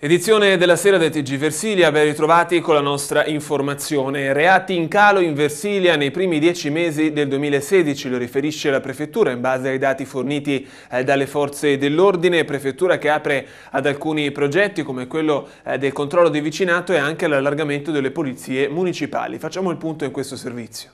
Edizione della sera del TG Versilia, ben ritrovati con la nostra informazione. Reati in calo in Versilia nei primi dieci mesi del 2016, lo riferisce la Prefettura in base ai dati forniti eh, dalle forze dell'ordine, Prefettura che apre ad alcuni progetti come quello eh, del controllo di vicinato e anche all'allargamento delle polizie municipali. Facciamo il punto in questo servizio.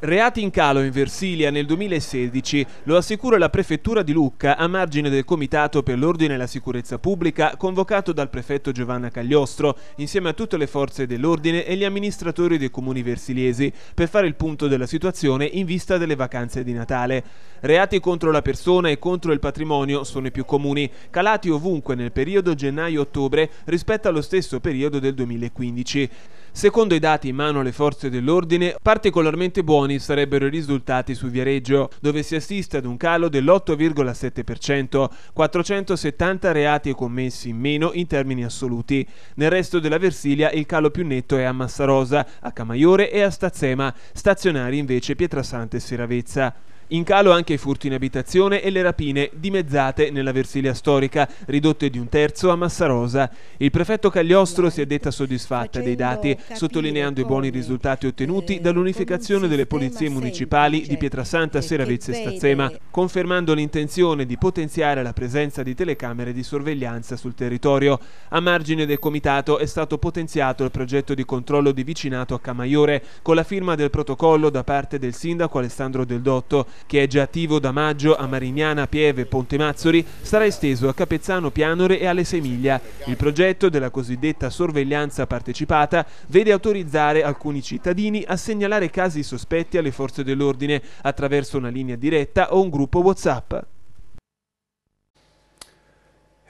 Reati in calo in Versilia nel 2016, lo assicura la Prefettura di Lucca a margine del Comitato per l'Ordine e la Sicurezza Pubblica convocato dal prefetto Giovanna Cagliostro insieme a tutte le forze dell'ordine e gli amministratori dei comuni versiliesi per fare il punto della situazione in vista delle vacanze di Natale. Reati contro la persona e contro il patrimonio sono i più comuni, calati ovunque nel periodo gennaio-ottobre rispetto allo stesso periodo del 2015. Secondo i dati in mano alle forze dell'ordine, particolarmente buoni sarebbero i risultati su Viareggio, dove si assiste ad un calo dell'8,7%, 470 reati commessi in meno in termini assoluti. Nel resto della Versilia il calo più netto è a Massarosa, a Camaiore e a Stazzema, stazionari invece Pietrasante e Siravezza. In calo anche i furti in abitazione e le rapine dimezzate nella Versilia storica, ridotte di un terzo a Massarosa. Il prefetto Cagliostro si è detta soddisfatta dei dati, sottolineando i buoni risultati ottenuti eh, dall'unificazione delle polizie municipali di cioè, Pietrasanta, Seravezza e Stazzema, confermando l'intenzione di potenziare la presenza di telecamere di sorveglianza sul territorio. A margine del comitato è stato potenziato il progetto di controllo di vicinato a Camaiore, con la firma del protocollo da parte del sindaco Alessandro Del Dotto, che è già attivo da maggio a Marignana, Pieve, Ponte Mazzori, sarà esteso a Capezzano Pianore e alle Semiglia. Il progetto della cosiddetta sorveglianza partecipata vede autorizzare alcuni cittadini a segnalare casi sospetti alle forze dell'ordine attraverso una linea diretta o un gruppo WhatsApp.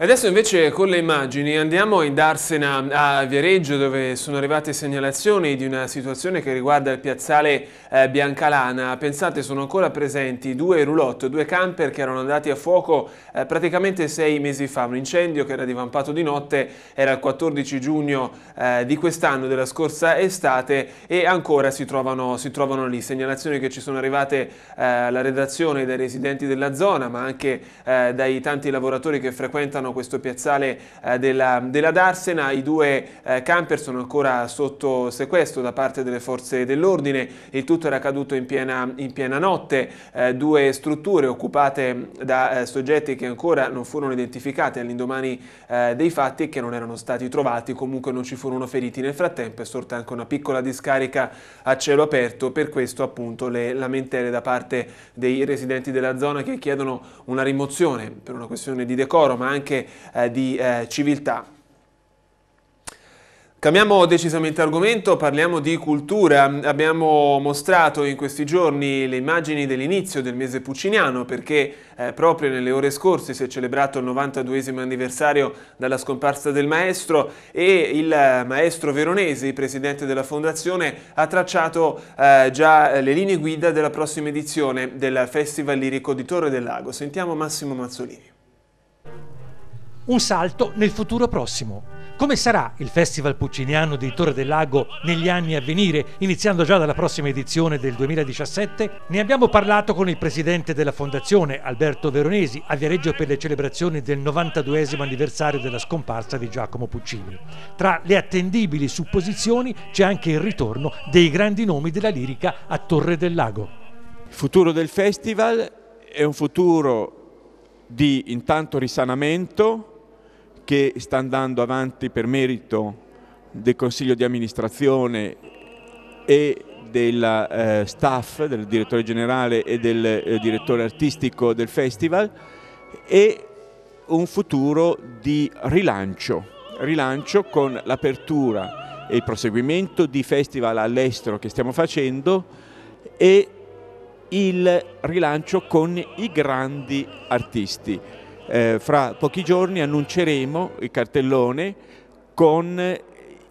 Adesso invece con le immagini andiamo in Darsena a Viareggio dove sono arrivate segnalazioni di una situazione che riguarda il piazzale eh, Biancalana. Pensate sono ancora presenti due roulotte, due camper che erano andati a fuoco eh, praticamente sei mesi fa. Un incendio che era divampato di notte, era il 14 giugno eh, di quest'anno, della scorsa estate e ancora si trovano, si trovano lì. Segnalazioni che ci sono arrivate eh, alla redazione dai residenti della zona ma anche eh, dai tanti lavoratori che frequentano occupano questo piazzale eh, della, della, Darsena. I due eh, camper sono ancora sotto sequestro da parte delle forze dell'ordine. Il tutto era caduto in piena, in piena notte. Eh, due strutture occupate mm, da eh, soggetti che ancora non furono identificati all'indomani eh, dei fatti e che non erano stati trovati. Comunque non ci furono feriti. Nel frattempo è sorta anche una piccola discarica a cielo aperto. Per questo appunto le lamentele da parte dei residenti della zona che chiedono una rimozione per una questione di decoro ma anche eh, di eh, civiltà. Cambiamo decisamente argomento, parliamo di cultura. Abbiamo mostrato in questi giorni le immagini dell'inizio del mese pucciniano perché eh, proprio nelle ore scorse si è celebrato il 92 anniversario dalla scomparsa del maestro e il eh, maestro veronese, presidente della fondazione, ha tracciato eh, già le linee guida della prossima edizione del Festival Lirico di Torre del Lago. Sentiamo Massimo Mazzolini un salto nel futuro prossimo. Come sarà il Festival Pucciniano di Torre del Lago negli anni a venire, iniziando già dalla prossima edizione del 2017? Ne abbiamo parlato con il presidente della Fondazione, Alberto Veronesi, a Viareggio per le celebrazioni del 92 anniversario della scomparsa di Giacomo Puccini. Tra le attendibili supposizioni c'è anche il ritorno dei grandi nomi della lirica a Torre del Lago. Il futuro del festival è un futuro di intanto risanamento, che sta andando avanti per merito del Consiglio di amministrazione e del eh, staff, del direttore generale e del eh, direttore artistico del festival e un futuro di rilancio, rilancio con l'apertura e il proseguimento di festival all'estero che stiamo facendo e il rilancio con i grandi artisti eh, fra pochi giorni annunceremo il cartellone con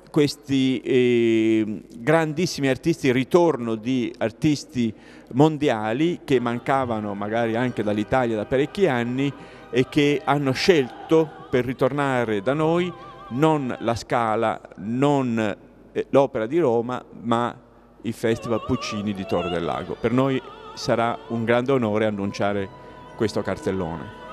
questi eh, grandissimi artisti, il ritorno di artisti mondiali che mancavano magari anche dall'Italia da parecchi anni e che hanno scelto per ritornare da noi non la Scala, non eh, l'Opera di Roma, ma il Festival Puccini di Torre del Lago. Per noi sarà un grande onore annunciare questo cartellone.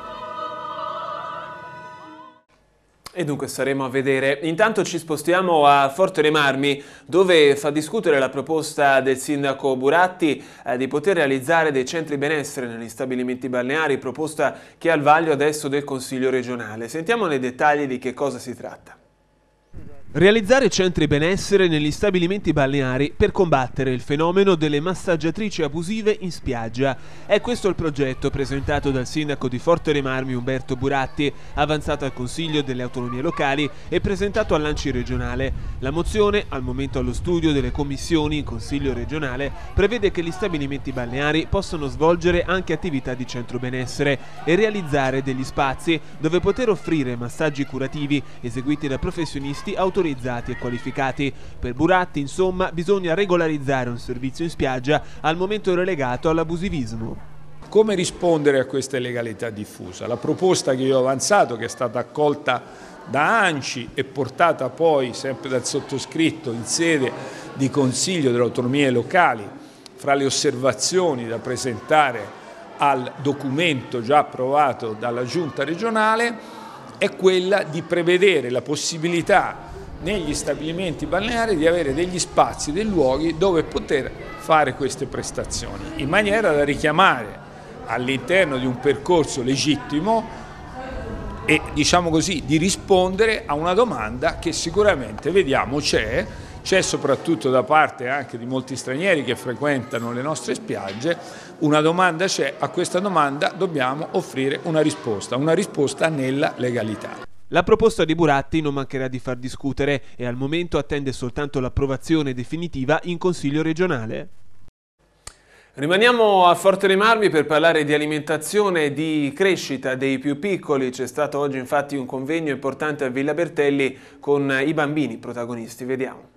E dunque saremo a vedere. Intanto ci spostiamo a Forte dei Marmi, dove fa discutere la proposta del sindaco Buratti eh, di poter realizzare dei centri benessere negli stabilimenti balneari, proposta che è al vaglio adesso del Consiglio regionale. Sentiamo nei dettagli di che cosa si tratta. Realizzare centri benessere negli stabilimenti balneari per combattere il fenomeno delle massaggiatrici abusive in spiaggia. È questo il progetto presentato dal sindaco di Forte Remarmi Umberto Buratti, avanzato al Consiglio delle Autonomie Locali e presentato all'Anci regionale. La mozione, al momento allo studio delle commissioni in Consiglio regionale, prevede che gli stabilimenti balneari possano svolgere anche attività di centro benessere e realizzare degli spazi dove poter offrire massaggi curativi eseguiti da professionisti autorizzati autorizzati e qualificati. Per Buratti, insomma, bisogna regolarizzare un servizio in spiaggia al momento relegato all'abusivismo. Come rispondere a questa illegalità diffusa? La proposta che io ho avanzato, che è stata accolta da ANCI e portata poi sempre dal sottoscritto in sede di Consiglio delle autonomie locali, fra le osservazioni da presentare al documento già approvato dalla Giunta regionale, è quella di prevedere la possibilità negli stabilimenti balneari di avere degli spazi, dei luoghi dove poter fare queste prestazioni, in maniera da richiamare all'interno di un percorso legittimo e diciamo così di rispondere a una domanda che sicuramente vediamo c'è, c'è soprattutto da parte anche di molti stranieri che frequentano le nostre spiagge, una domanda c'è, a questa domanda dobbiamo offrire una risposta, una risposta nella legalità. La proposta di Buratti non mancherà di far discutere e al momento attende soltanto l'approvazione definitiva in Consiglio regionale. Rimaniamo a Forte dei Marmi per parlare di alimentazione e di crescita dei più piccoli. C'è stato oggi infatti un convegno importante a Villa Bertelli con i bambini protagonisti. Vediamo.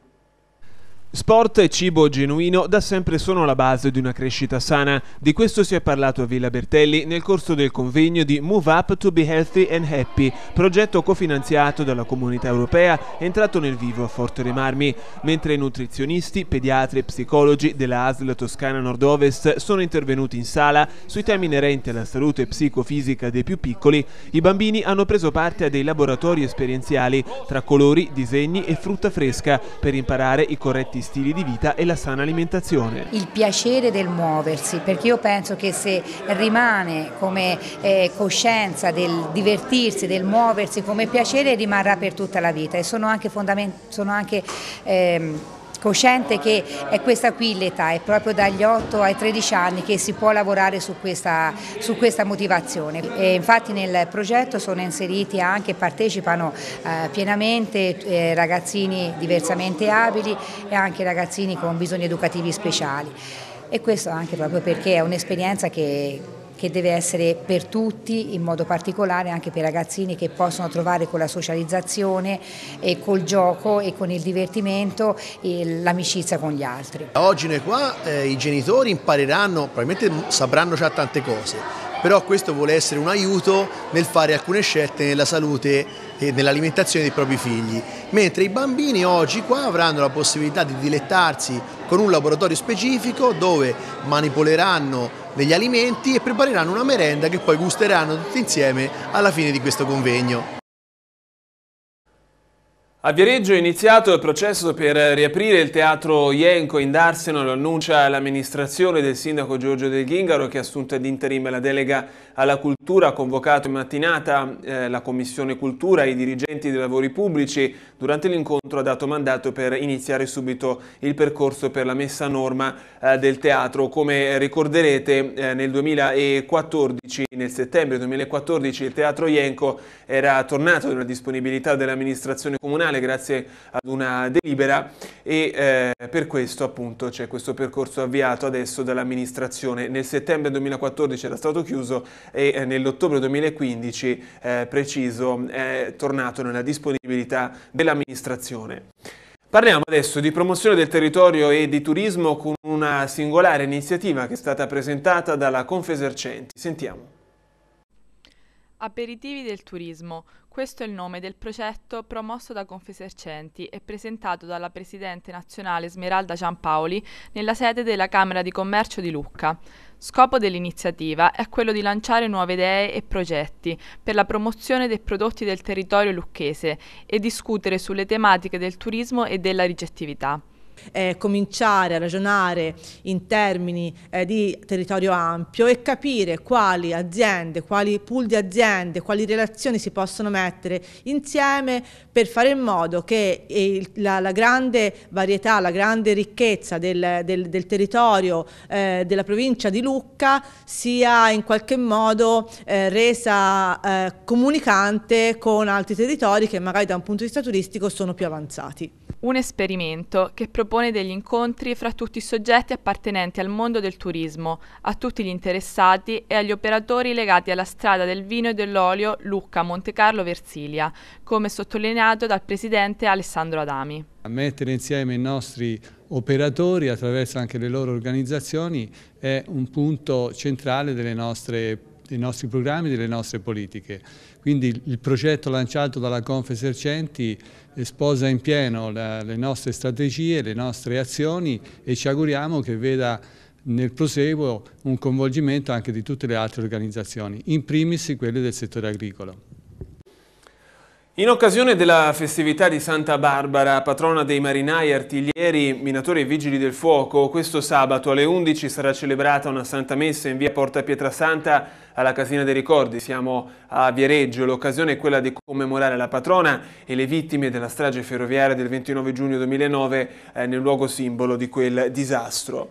Sport e cibo genuino da sempre sono la base di una crescita sana. Di questo si è parlato a Villa Bertelli nel corso del convegno di Move Up to be Healthy and Happy, progetto cofinanziato dalla comunità europea entrato nel vivo a Forte Remarmi, mentre nutrizionisti, pediatri e psicologi della ASL Toscana Nord-Ovest sono intervenuti in sala sui temi inerenti alla salute psicofisica dei più piccoli, i bambini hanno preso parte a dei laboratori esperienziali tra colori, disegni e frutta fresca per imparare i corretti stili di vita e la sana alimentazione. Il piacere del muoversi, perché io penso che se rimane come eh, coscienza del divertirsi, del muoversi come piacere, rimarrà per tutta la vita e sono anche, sono anche eh, cosciente che è questa qui l'età, è proprio dagli 8 ai 13 anni che si può lavorare su questa, su questa motivazione. E infatti nel progetto sono inseriti anche, partecipano eh, pienamente eh, ragazzini diversamente abili e anche ragazzini con bisogni educativi speciali. E questo anche proprio perché è un'esperienza che che deve essere per tutti, in modo particolare anche per i ragazzini che possono trovare con la socializzazione, e col gioco e con il divertimento l'amicizia con gli altri. Oggi noi qua eh, i genitori impareranno, probabilmente sapranno già tante cose, però questo vuole essere un aiuto nel fare alcune scelte nella salute e nell'alimentazione dei propri figli, mentre i bambini oggi qua avranno la possibilità di dilettarsi con un laboratorio specifico dove manipoleranno degli alimenti e prepareranno una merenda che poi gusteranno tutti insieme alla fine di questo convegno. A Viareggio è iniziato il processo per riaprire il teatro Ienco in Darseno, lo annuncia l'amministrazione del sindaco Giorgio Del Ghingaro che ha assunto ad interim la delega alla cultura, ha convocato in mattinata eh, la commissione cultura e i dirigenti dei lavori pubblici. Durante l'incontro ha dato mandato per iniziare subito il percorso per la messa a norma eh, del teatro. Come ricorderete eh, nel 2014, nel settembre 2014 il teatro Ienco era tornato nella disponibilità dell'amministrazione comunale Costituzionale grazie ad una delibera e eh, per questo appunto c'è questo percorso avviato adesso dall'amministrazione. Nel settembre 2014 era stato chiuso e eh, nell'ottobre 2015 eh, preciso è tornato nella disponibilità dell'amministrazione. Parliamo adesso di promozione del territorio e di turismo con una singolare iniziativa che è stata presentata dalla Confesercenti. Sentiamo. Aperitivi del turismo. Questo è il nome del progetto promosso da Confesercenti e presentato dalla Presidente nazionale Smeralda Giampaoli nella sede della Camera di Commercio di Lucca. Scopo dell'iniziativa è quello di lanciare nuove idee e progetti per la promozione dei prodotti del territorio lucchese e discutere sulle tematiche del turismo e della ricettività eh, cominciare a ragionare in termini eh, di territorio ampio e capire quali aziende, quali pool di aziende, quali relazioni si possono mettere insieme per fare in modo che eh, il, la, la, grande varietà, la grande ricchezza del, del, del territorio eh, della provincia di Lucca sia in qualche modo eh, resa eh, comunicante con altri territori che magari da un punto di vista turistico sono più avanzati un esperimento che propone degli incontri fra tutti i soggetti appartenenti al mondo del turismo, a tutti gli interessati e agli operatori legati alla strada del vino e dell'olio Lucca Montecarlo Versilia, come sottolineato dal presidente Alessandro Adami. A mettere insieme i nostri operatori attraverso anche le loro organizzazioni è un punto centrale delle nostre dei nostri programmi e delle nostre politiche. Quindi il progetto lanciato dalla Confesercenti eh, sposa in pieno la, le nostre strategie, le nostre azioni e ci auguriamo che veda nel proseguo un coinvolgimento anche di tutte le altre organizzazioni, in primis quelle del settore agricolo. In occasione della festività di Santa Barbara, patrona dei marinai, artiglieri, minatori e vigili del fuoco, questo sabato alle 11 sarà celebrata una Santa Messa in via Porta Pietrasanta alla Casina dei Ricordi. Siamo a Viareggio, l'occasione è quella di commemorare la patrona e le vittime della strage ferroviaria del 29 giugno 2009 eh, nel luogo simbolo di quel disastro.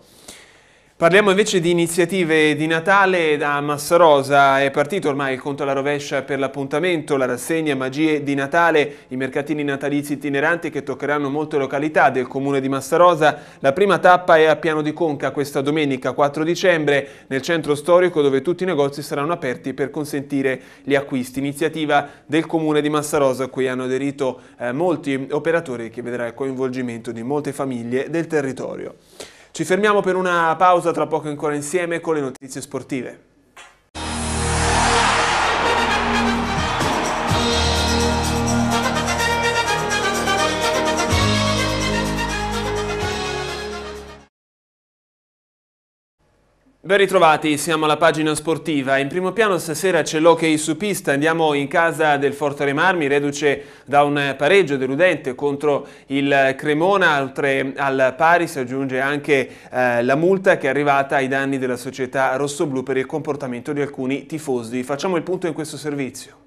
Parliamo invece di iniziative di Natale da Massarosa, è partito ormai il conto alla rovescia per l'appuntamento, la rassegna Magie di Natale, i mercatini natalizi itineranti che toccheranno molte località del comune di Massarosa. La prima tappa è a Piano di Conca questa domenica 4 dicembre nel centro storico dove tutti i negozi saranno aperti per consentire gli acquisti. Iniziativa del comune di Massarosa a cui hanno aderito eh, molti operatori che vedrà il coinvolgimento di molte famiglie del territorio. Ci fermiamo per una pausa, tra poco ancora insieme con le notizie sportive. Ben ritrovati, siamo alla pagina sportiva. In primo piano stasera c'è l'hockey su pista, andiamo in casa del Forte Remarmi, reduce da un pareggio deludente contro il Cremona, oltre al pari si aggiunge anche eh, la multa che è arrivata ai danni della società rossoblu per il comportamento di alcuni tifosi. Facciamo il punto in questo servizio.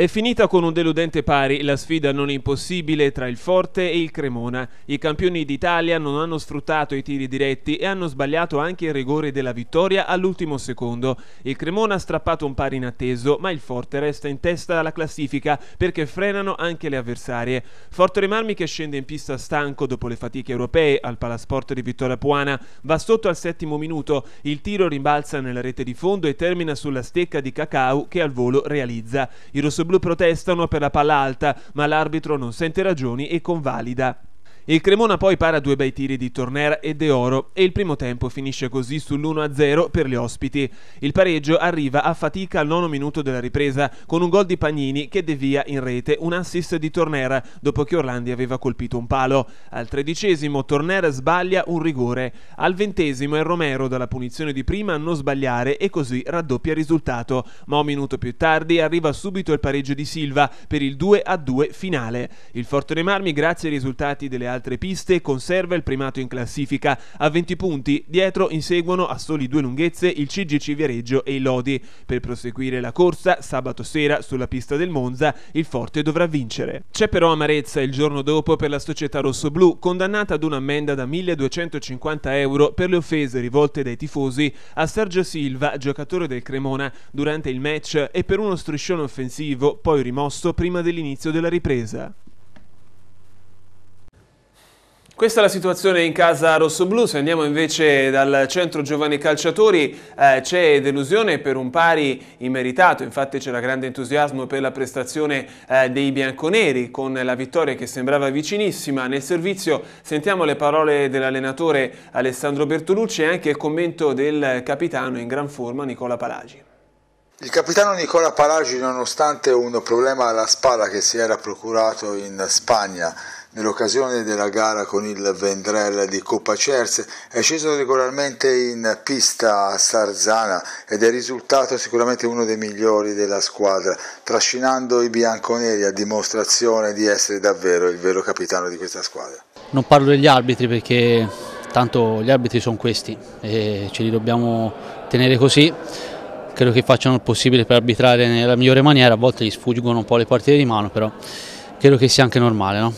È finita con un deludente pari la sfida non impossibile tra il Forte e il Cremona. I campioni d'Italia non hanno sfruttato i tiri diretti e hanno sbagliato anche il rigore della vittoria all'ultimo secondo. Il Cremona ha strappato un pari inatteso, ma il Forte resta in testa alla classifica perché frenano anche le avversarie. Forte Remarmi che scende in pista stanco dopo le fatiche europee al Palasport di Vittoria Puana va sotto al settimo minuto, il tiro rimbalza nella rete di fondo e termina sulla stecca di Cacao che al volo realizza. I rossob- blu protestano per la palla alta, ma l'arbitro non sente ragioni e convalida. Il Cremona poi para due bei tiri di Tornera e De Oro e il primo tempo finisce così sull'1-0 per gli ospiti. Il pareggio arriva a fatica al nono minuto della ripresa con un gol di Pagnini che devia in rete un assist di Tornera dopo che Orlandi aveva colpito un palo. Al tredicesimo Tornera sbaglia un rigore. Al ventesimo è Romero dalla punizione di prima a non sbagliare e così raddoppia il risultato. Ma un minuto più tardi arriva subito il pareggio di Silva per il 2-2 finale. Il Forte dei Marmi grazie ai risultati delle altre altre piste conserva il primato in classifica a 20 punti, dietro inseguono a soli due lunghezze il CGC Viareggio e i Lodi. Per proseguire la corsa, sabato sera sulla pista del Monza, il Forte dovrà vincere. C'è però amarezza il giorno dopo per la società rossoblù, condannata ad un'ammenda da 1250 euro per le offese rivolte dai tifosi a Sergio Silva, giocatore del Cremona, durante il match e per uno striscione offensivo poi rimosso prima dell'inizio della ripresa. Questa è la situazione in casa rossoblù, se andiamo invece dal centro giovani calciatori eh, c'è delusione per un pari immeritato, infatti c'era grande entusiasmo per la prestazione eh, dei bianconeri con la vittoria che sembrava vicinissima. Nel servizio sentiamo le parole dell'allenatore Alessandro Bertolucci e anche il commento del capitano in gran forma Nicola Palagi. Il capitano Nicola Palagi nonostante un problema alla spalla che si era procurato in Spagna Nell'occasione della gara con il Vendrell di Coppa Cerse è sceso regolarmente in pista a Sarzana ed è risultato sicuramente uno dei migliori della squadra, trascinando i bianconeri a dimostrazione di essere davvero il vero capitano di questa squadra. Non parlo degli arbitri perché tanto gli arbitri sono questi e ce li dobbiamo tenere così credo che facciano il possibile per arbitrare nella migliore maniera, a volte gli sfuggono un po' le partite di mano, però credo che sia anche normale. No?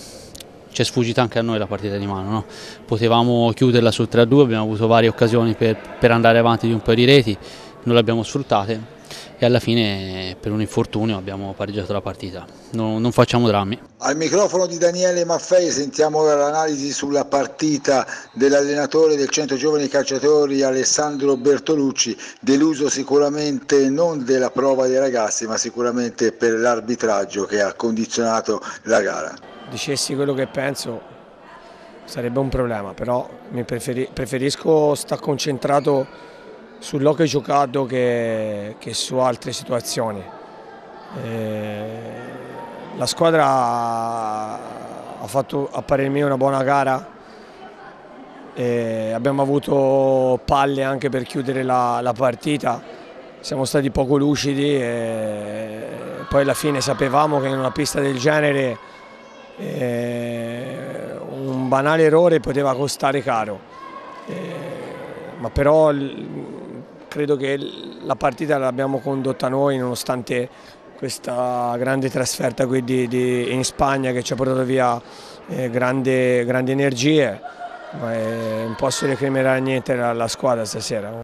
ci è sfuggita anche a noi la partita di mano, no? potevamo chiuderla sul 3-2, abbiamo avuto varie occasioni per, per andare avanti di un paio di reti, non le abbiamo sfruttate, e alla fine per un infortunio abbiamo pareggiato la partita. No, non facciamo drammi. Al microfono di Daniele Maffei sentiamo l'analisi sulla partita dell'allenatore del centro giovani calciatori Alessandro Bertolucci, deluso sicuramente non della prova dei ragazzi ma sicuramente per l'arbitraggio che ha condizionato la gara. Dicessi quello che penso sarebbe un problema, però mi preferisco stare concentrato sull'ho che ho giocato che, che su altre situazioni. Eh, la squadra ha fatto a parer mio una buona gara, eh, abbiamo avuto palle anche per chiudere la, la partita, siamo stati poco lucidi e poi alla fine sapevamo che in una pista del genere eh, un banale errore poteva costare caro, eh, ma però credo che la partita l'abbiamo condotta noi nonostante questa grande trasferta qui di, di, in Spagna che ci ha portato via eh, grandi energie, ma eh, non posso recriminare niente alla squadra stasera.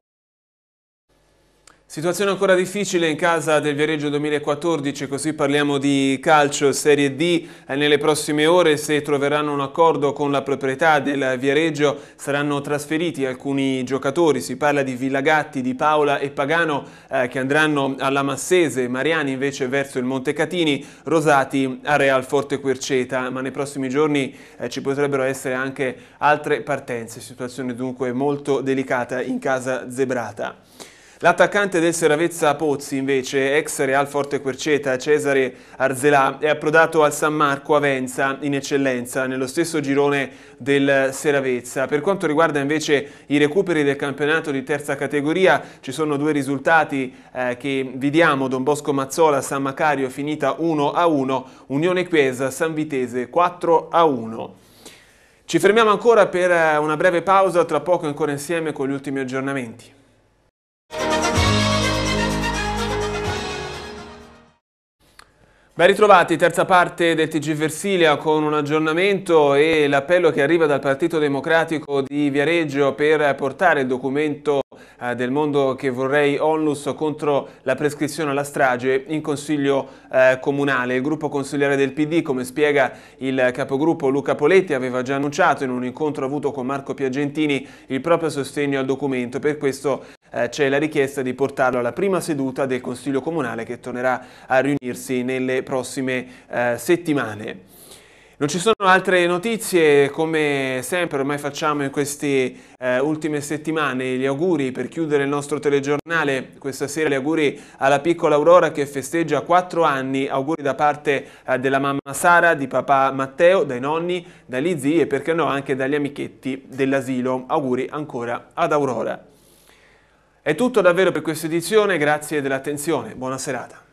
Situazione ancora difficile in casa del Viareggio 2014, così parliamo di calcio Serie D. Nelle prossime ore, se troveranno un accordo con la proprietà del Viareggio, saranno trasferiti alcuni giocatori. Si parla di Villagatti, di Paola e Pagano eh, che andranno alla Massese, Mariani invece verso il Montecatini, Rosati a Real Forte Querceta. Ma nei prossimi giorni eh, ci potrebbero essere anche altre partenze. Situazione dunque molto delicata in casa zebrata. L'attaccante del Seravezza Pozzi, invece, ex Real Forte Querceta, Cesare Arzelà, è approdato al San Marco Avenza in eccellenza, nello stesso girone del Seravezza. Per quanto riguarda invece i recuperi del campionato di terza categoria, ci sono due risultati eh, che vi diamo, Don Bosco Mazzola, San Macario finita 1-1, Unione Chiesa, San Vitese 4-1. Ci fermiamo ancora per eh, una breve pausa, tra poco ancora insieme con gli ultimi aggiornamenti. Ben ritrovati, terza parte del TG Versilia con un aggiornamento e l'appello che arriva dal Partito Democratico di Viareggio per portare il documento eh, del mondo che vorrei onlus contro la prescrizione alla strage in Consiglio eh, Comunale. Il gruppo consigliere del PD, come spiega il capogruppo Luca Poletti, aveva già annunciato in un incontro avuto con Marco Piagentini il proprio sostegno al documento, per questo eh, c'è la richiesta di portarlo alla prima seduta del Consiglio Comunale che tornerà a riunirsi nelle prossime eh, settimane. Non ci sono altre notizie, come sempre ormai facciamo in queste eh, ultime settimane, gli auguri per chiudere il nostro telegiornale, questa sera gli auguri alla piccola Aurora che festeggia 4 anni, auguri da parte eh, della mamma Sara, di papà Matteo, dai nonni, dagli zii e perché no anche dagli amichetti dell'asilo, auguri ancora ad Aurora. È tutto davvero per questa edizione, grazie dell'attenzione, buona serata.